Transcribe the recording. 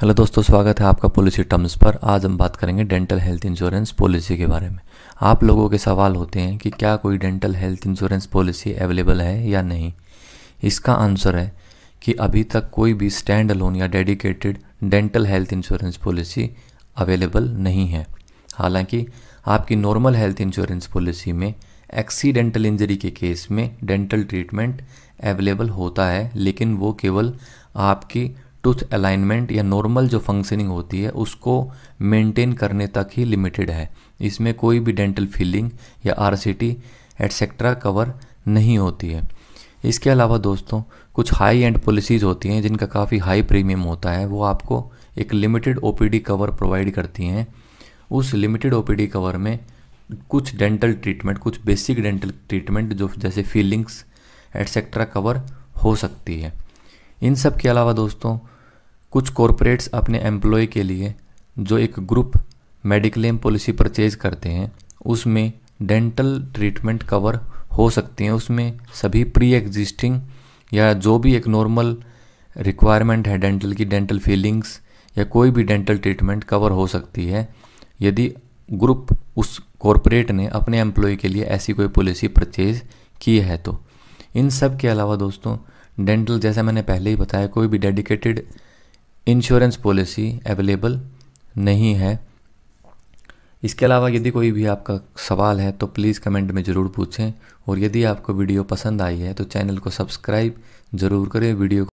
hello दोस्तों स्वागत है आपका पॉलिसी टर्म्स पर आज हम बात करेंगे डेंटल हेल्थ इंश्योरेंस पॉलिसी के बारे में आप लोगों के सवाल होते हैं कि क्या कोई dental health insurance policy available है या नहीं इसका आंसर है कि अभी तक कोई भी स्टैंड लोन या dedicated dental health insurance policy available नहीं है हालांकि आपकी नॉर्मल हेल्थ इंश्योरेंस पॉलिसी में एक्सीडेंटल इंजरी के केस में डेंटल ट्रीटमेंट अवेलेबल होता है लेकिन वो केवल आपकी टूथ अलाइनमेंट या नॉर्मल जो फंक्शनिंग होती है उसको मेंटेन करने तक ही लिमिटेड है इसमें कोई भी डेंटल फीलिंग या R C T etcetera cover नहीं होती है इसके अलावा दोस्तों कुछ हाई एंड पॉलिसीज़ होती हैं जिनका काफ़ी हाई प्रीमियम होता है वो आपको एक लिमिटेड ओ कवर प्रोवाइड करती हैं उस लिमिटेड ओ कवर में कुछ डेंटल ट्रीटमेंट कुछ बेसिक डेंटल ट्रीटमेंट जो जैसे फीलिंग्स एटसेट्रा कवर हो सकती है इन सब के अलावा दोस्तों कुछ कॉरपोरेट्स अपने एम्प्लॉय के लिए जो एक ग्रुप मेडिक्लेम पॉलिसी परचेज करते हैं उसमें डेंटल ट्रीटमेंट कवर हो सकते हैं उसमें सभी प्री एग्जिस्टिंग या जो भी एक नॉर्मल रिक्वायरमेंट है डेंटल की डेंटल फीलिंग्स या कोई भी डेंटल ट्रीटमेंट कवर हो सकती है यदि ग्रुप उस कॉरपोरेट ने अपने एम्प्लॉय के लिए ऐसी कोई पॉलिसी परचेज की है तो इन सब के अलावा दोस्तों डेंटल जैसा मैंने पहले ही बताया कोई भी डेडिकेटेड इंश्योरेंस पॉलिसी अवेलेबल नहीं है इसके अलावा यदि कोई भी आपका सवाल है तो प्लीज़ कमेंट में ज़रूर पूछें और यदि आपको वीडियो पसंद आई है तो चैनल को सब्सक्राइब ज़रूर करें वीडियो